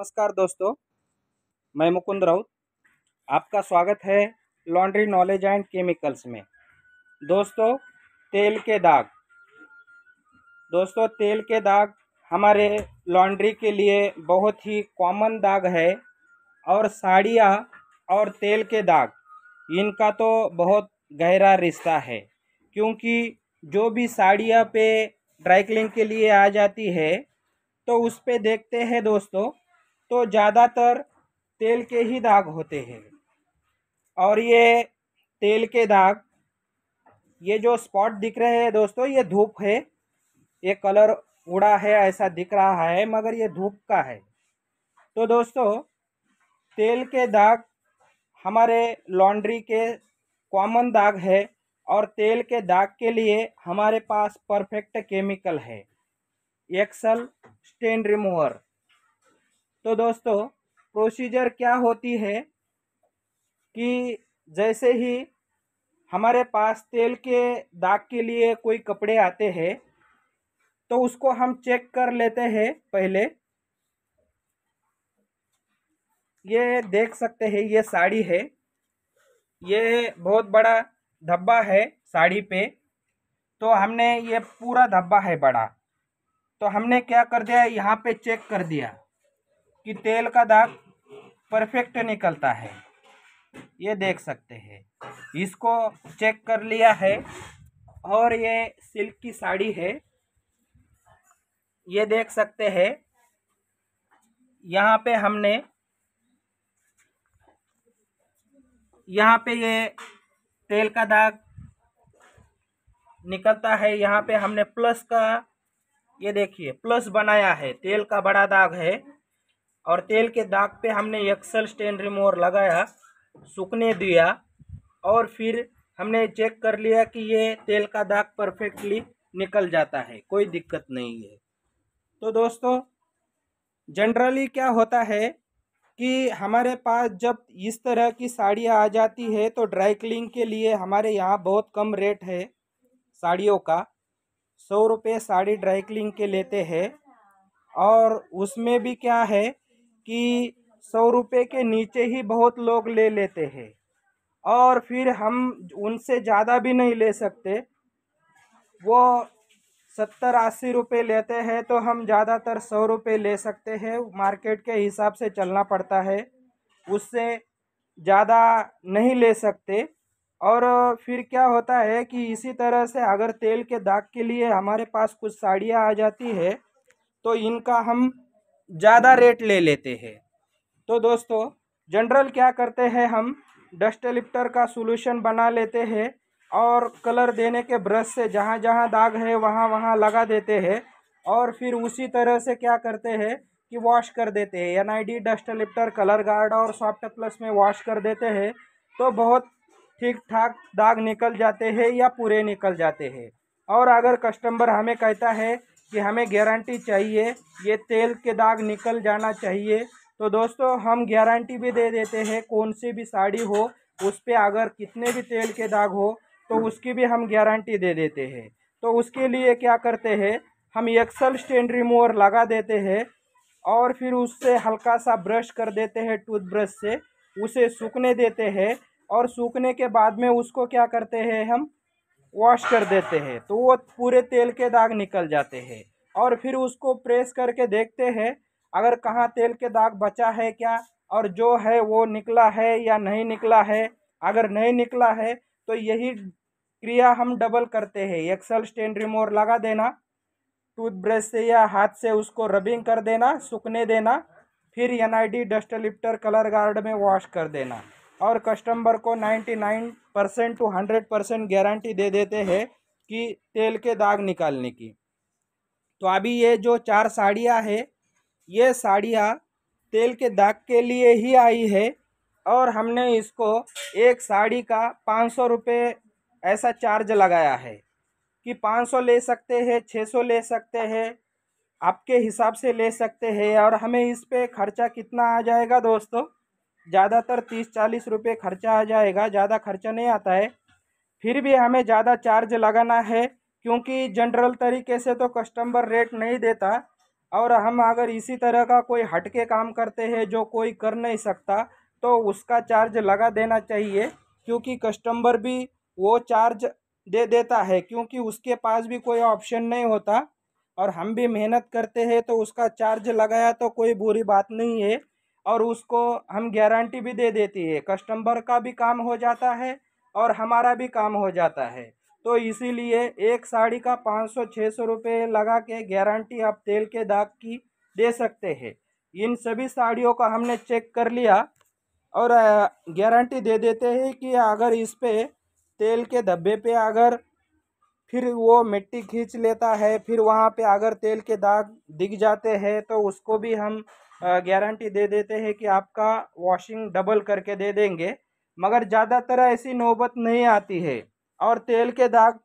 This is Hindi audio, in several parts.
नमस्कार दोस्तों मैं मुकुंद राउत आपका स्वागत है लॉन्ड्री नॉलेज एंड केमिकल्स में दोस्तों तेल के दाग दोस्तों तेल के दाग हमारे लॉन्ड्री के लिए बहुत ही कॉमन दाग है और साड़ियाँ और तेल के दाग इनका तो बहुत गहरा रिश्ता है क्योंकि जो भी साड़ियाँ पे ड्राई क्लीन के लिए आ जाती है तो उस पर देखते हैं दोस्तों तो ज़्यादातर तेल के ही दाग होते हैं और ये तेल के दाग ये जो स्पॉट दिख रहे हैं दोस्तों ये धूप है ये कलर उड़ा है ऐसा दिख रहा है मगर ये धूप का है तो दोस्तों तेल के दाग हमारे लॉन्ड्री के कॉमन दाग है और तेल के दाग के लिए हमारे पास परफेक्ट केमिकल है एक्सल स्टेन रिमूवर तो दोस्तों प्रोसीजर क्या होती है कि जैसे ही हमारे पास तेल के दाग के लिए कोई कपड़े आते हैं तो उसको हम चेक कर लेते हैं पहले ये देख सकते हैं ये साड़ी है ये बहुत बड़ा धब्बा है साड़ी पे तो हमने ये पूरा धब्बा है बड़ा तो हमने क्या कर दिया यहाँ पे चेक कर दिया कि तेल का दाग परफेक्ट निकलता है ये देख सकते हैं इसको चेक कर लिया है और ये सिल्क की साड़ी है ये देख सकते हैं यहाँ पे हमने यहाँ पे ये तेल का दाग निकलता है यहाँ पे हमने प्लस का ये देखिए प्लस बनाया है तेल का बड़ा दाग है और तेल के दाग पे हमने एक्सल स्टेन रिमूवर लगाया सूखने दिया और फिर हमने चेक कर लिया कि ये तेल का दाग परफेक्टली निकल जाता है कोई दिक्कत नहीं है तो दोस्तों जनरली क्या होता है कि हमारे पास जब इस तरह की साड़ियाँ आ जाती है तो ड्राई क्लीन के लिए हमारे यहाँ बहुत कम रेट है साड़ियों का सौ रुपये साड़ी ड्राई क्लीन के लेते हैं और उसमें भी क्या है कि सौ रुपये के नीचे ही बहुत लोग ले लेते हैं और फिर हम उनसे ज़्यादा भी नहीं ले सकते वो सत्तर अस्सी रुपये लेते हैं तो हम ज़्यादातर सौ रुपये ले सकते हैं मार्केट के हिसाब से चलना पड़ता है उससे ज़्यादा नहीं ले सकते और फिर क्या होता है कि इसी तरह से अगर तेल के दाग के लिए हमारे पास कुछ साड़ियाँ आ जाती है तो इनका हम ज़्यादा रेट ले लेते हैं तो दोस्तों जनरल क्या करते हैं हम डस्ट लिप्टर का सोलूशन बना लेते हैं और कलर देने के ब्रश से जहाँ जहाँ दाग है वहाँ वहाँ लगा देते हैं और फिर उसी तरह से क्या करते हैं कि वॉश कर देते हैं N I D dust lifter colour guard और सॉफ्ट प्लस में वॉश कर देते हैं तो बहुत ठीक ठाक दाग निकल जाते हैं या पूरे निकल जाते हैं और अगर कस्टमर हमें कहता है कि हमें गारंटी चाहिए ये तेल के दाग निकल जाना चाहिए तो दोस्तों हम गारंटी भी दे देते हैं कौन सी भी साड़ी हो उस पर अगर कितने भी तेल के दाग हो तो उसकी भी हम गारंटी दे देते हैं तो उसके लिए क्या करते हैं हम एक्सल स्टैंड रिमूवर लगा देते हैं और फिर उससे हल्का सा ब्रश कर देते हैं टूथब्रश से उसे सूखने देते हैं और सूखने के बाद में उसको क्या करते हैं हम वॉश कर देते हैं तो वो पूरे तेल के दाग निकल जाते हैं और फिर उसको प्रेस करके देखते हैं अगर कहाँ तेल के दाग बचा है क्या और जो है वो निकला है या नहीं निकला है अगर नहीं निकला है तो यही क्रिया हम डबल करते हैं एक्सल स्टेन रिमोवर लगा देना टूथब्रश से या हाथ से उसको रबिंग कर देना सूखने देना फिर N I D dust lifter colour guard में वॉश कर देना और कस्टमर को 99 परसेंट टू 100 परसेंट गारंटी दे देते हैं कि तेल के दाग निकालने की तो अभी ये जो चार साड़ियाँ है ये साड़ियाँ तेल के दाग के लिए ही आई है और हमने इसको एक साड़ी का पाँच सौ रुपये ऐसा चार्ज लगाया है कि पाँच सौ ले सकते हैं छः सौ ले सकते हैं आपके हिसाब से ले सकते हैं और हमें इस पर खर्चा कितना आ जाएगा दोस्तों ज़्यादातर तीस चालीस रुपये खर्चा आ जाएगा ज़्यादा खर्चा नहीं आता है फिर भी हमें ज़्यादा चार्ज लगाना है क्योंकि जनरल तरीके से तो कस्टमर रेट नहीं देता और हम अगर इसी तरह का कोई हट के काम करते हैं जो कोई कर नहीं सकता तो उसका चार्ज लगा देना चाहिए क्योंकि कस्टमर भी वो चार्ज दे देता है क्योंकि उसके पास भी कोई ऑप्शन नहीं होता और हम भी मेहनत करते हैं तो उसका चार्ज लगाया तो कोई बुरी बात नहीं है और उसको हम गारंटी भी दे देती है कस्टमर का भी काम हो जाता है और हमारा भी काम हो जाता है तो इसीलिए एक साड़ी का पाँच सौ छः सौ रुपये लगा के गारंटी आप तेल के दाग की दे सकते हैं इन सभी साड़ियों का हमने चेक कर लिया और गारंटी दे देते हैं कि अगर इस पर तेल के धब्बे पे अगर फिर वो मिट्टी खींच लेता है फिर वहाँ पे अगर तेल के दाग दिख जाते हैं तो उसको भी हम गारंटी दे देते हैं कि आपका वॉशिंग डबल करके दे देंगे मगर ज़्यादातर ऐसी नौबत नहीं आती है और तेल के दाग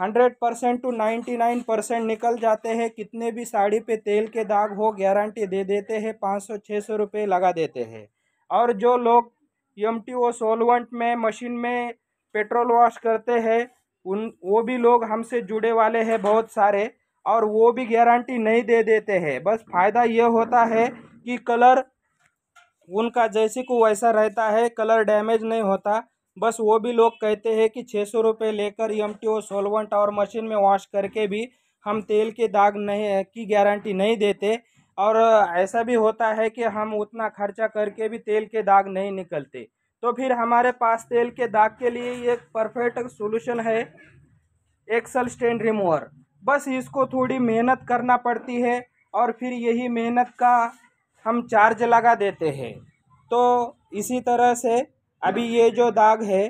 hundred percent to ninety nine percent निकल जाते हैं कितने भी साड़ी पे तेल के दाग हो गारंटी दे देते हैं पाँच सौ छः सौ रुपये लगा देते हैं और जो लोग एम टी ओ सोलवेंट में मशीन में पेट्रोल वॉश करते हैं उन वो भी लोग हमसे जुड़े वाले हैं बहुत सारे और वो भी गारंटी नहीं दे देते हैं बस फ़ायदा ये होता है कि कलर उनका जैसे को वैसा रहता है कलर डैमेज नहीं होता बस वो भी लोग कहते हैं कि छः सौ रुपये लेकर एम टी ओ सोलवेंट और मशीन में वॉश करके भी हम तेल के दाग नहीं की गारंटी नहीं देते और ऐसा भी होता है कि हम उतना खर्चा करके भी तेल के दाग नहीं निकलते तो फिर हमारे पास तेल के दाग के लिए एक परफेक्ट सोल्यूशन है एक्सल स्टैंड रिमूवर बस इसको थोड़ी मेहनत करना पड़ती है और फिर यही मेहनत का हम चार्ज लगा देते हैं तो इसी तरह से अभी ये जो दाग है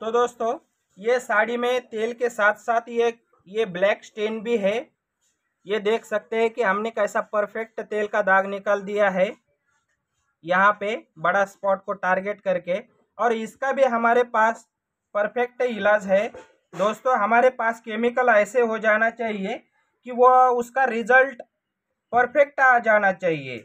तो दोस्तों ये साड़ी में तेल के साथ साथ ये ये ब्लैक स्टेन भी है ये देख सकते हैं कि हमने कैसा परफेक्ट तेल का दाग निकाल दिया है यहाँ पे बड़ा स्पॉट को टारगेट करके और इसका भी हमारे पास परफेक्ट इलाज है दोस्तों हमारे पास केमिकल ऐसे हो जाना चाहिए कि वो उसका रिजल्ट परफेक्ट आ जाना चाहिए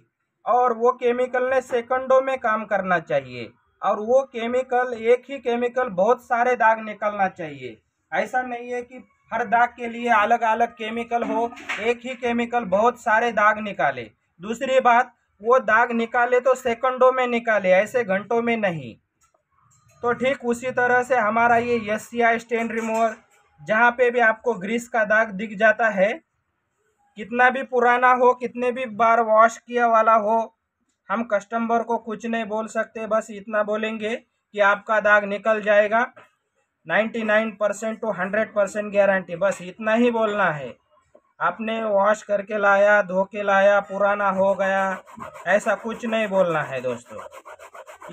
और वो केमिकल ने सेकंडों में काम करना चाहिए और वो केमिकल एक ही केमिकल बहुत सारे दाग निकलना चाहिए ऐसा नहीं है कि हर दाग के लिए अलग अलग केमिकल हो एक ही केमिकल बहुत सारे दाग निकाले दूसरी बात वो दाग निकाले तो सेकंडों में निकाले ऐसे घंटों में नहीं तो ठीक उसी तरह से हमारा ये S C I stain remover जहाँ पे भी आपको ग्रीस का दाग दिख जाता है कितना भी पुराना हो कितने भी बार वॉश किया वाला हो हम कस्टमर को कुछ नहीं बोल सकते बस इतना बोलेंगे कि आपका दाग निकल जाएगा 99 परसेंट टू 100 परसेंट गारंटी बस इतना ही बोलना है आपने वॉश करके लाया धो के लाया पुराना हो गया ऐसा कुछ नहीं बोलना है दोस्तों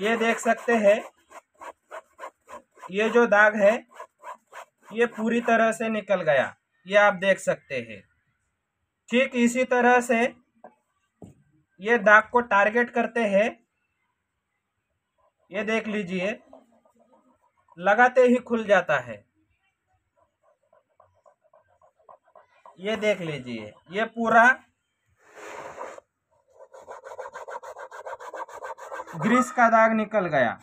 ये देख सकते हैं ये जो दाग है ये पूरी तरह से निकल गया ये आप देख सकते हैं ठीक इसी तरह से ये दाग को टारगेट करते हैं ये देख लीजिए लगाते ही खुल जाता है ये देख लीजिए ये पूरा ग्रीस का दाग निकल गया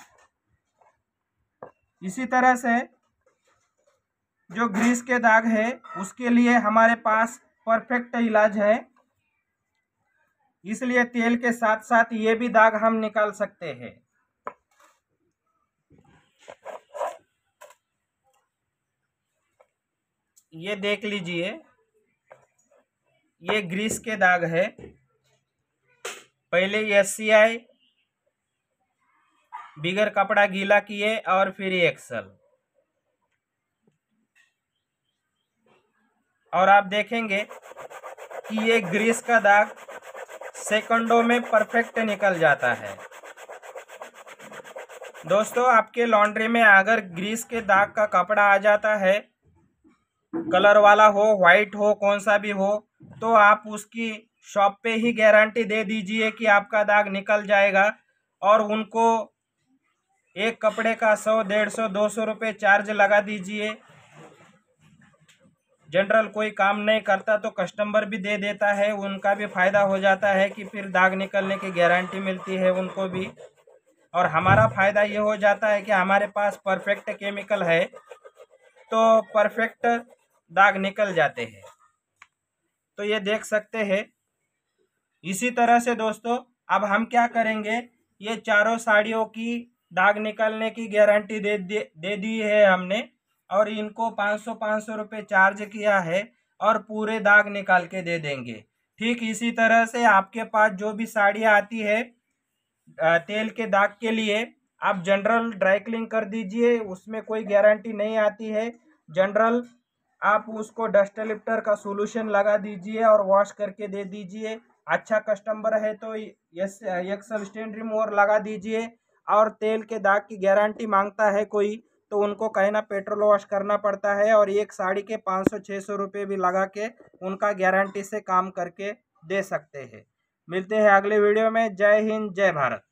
इसी तरह से जो ग्रीस के दाग है उसके लिए हमारे पास परफेक्ट इलाज है इसलिए तेल के साथ साथ ये भी दाग हम निकाल सकते हैं ये देख लीजिए ये ग्रीस के दाग है पहले एस सी आई बिगर कपड़ा गीला किए और फिर एक्सल और आप देखेंगे कि ये ग्रीस का दाग सेकंडों में परफेक्ट निकल जाता है दोस्तों आपके लॉन्ड्री में अगर ग्रीस के दाग का कपड़ा आ जाता है कलर वाला हो वाइट हो कौन सा भी हो तो आप उसकी शॉप पे ही गारंटी दे दीजिए कि आपका दाग निकल जाएगा और उनको एक कपड़े का सौ डेढ़ सौ दो सौ रुपये चार्ज लगा दीजिए जनरल कोई काम नहीं करता तो कस्टमर भी दे देता है उनका भी फ़ायदा हो जाता है कि फिर दाग निकलने की गारंटी मिलती है उनको भी और हमारा फ़ायदा ये हो जाता है कि हमारे पास परफेक्ट केमिकल है तो परफेक्ट दाग निकल जाते हैं तो ये देख सकते हैं इसी तरह से दोस्तों अब हम क्या करेंगे ये चारों साड़ियों की दाग निकलने की गारंटी दे, दे दे दी है हमने और इनको पाँच सौ पाँच सौ रुपये चार्ज किया है और पूरे दाग निकाल के दे देंगे ठीक इसी तरह से आपके पास जो भी साड़ियाँ आती है तेल के दाग के लिए आप जनरल ड्राई क्लीन कर दीजिए उसमें कोई गारंटी नहीं आती है जनरल आप उसको डस्ट लिफ्टर का सोल्यूशन लगा दीजिए और वॉश करके दे दीजिए अच्छा कस्टमर है तो एक्सल स्टैंड रिमूवर लगा दीजिए और तेल के दाग की गारंटी मांगता है कोई तो उनको कहना पेट्रोल वॉश करना पड़ता है और एक साड़ी के पाँच सौ छः सौ रुपये भी लगा के उनका गारंटी से काम करके दे सकते हैं मिलते हैं अगले वीडियो में जय हिंद जय भारत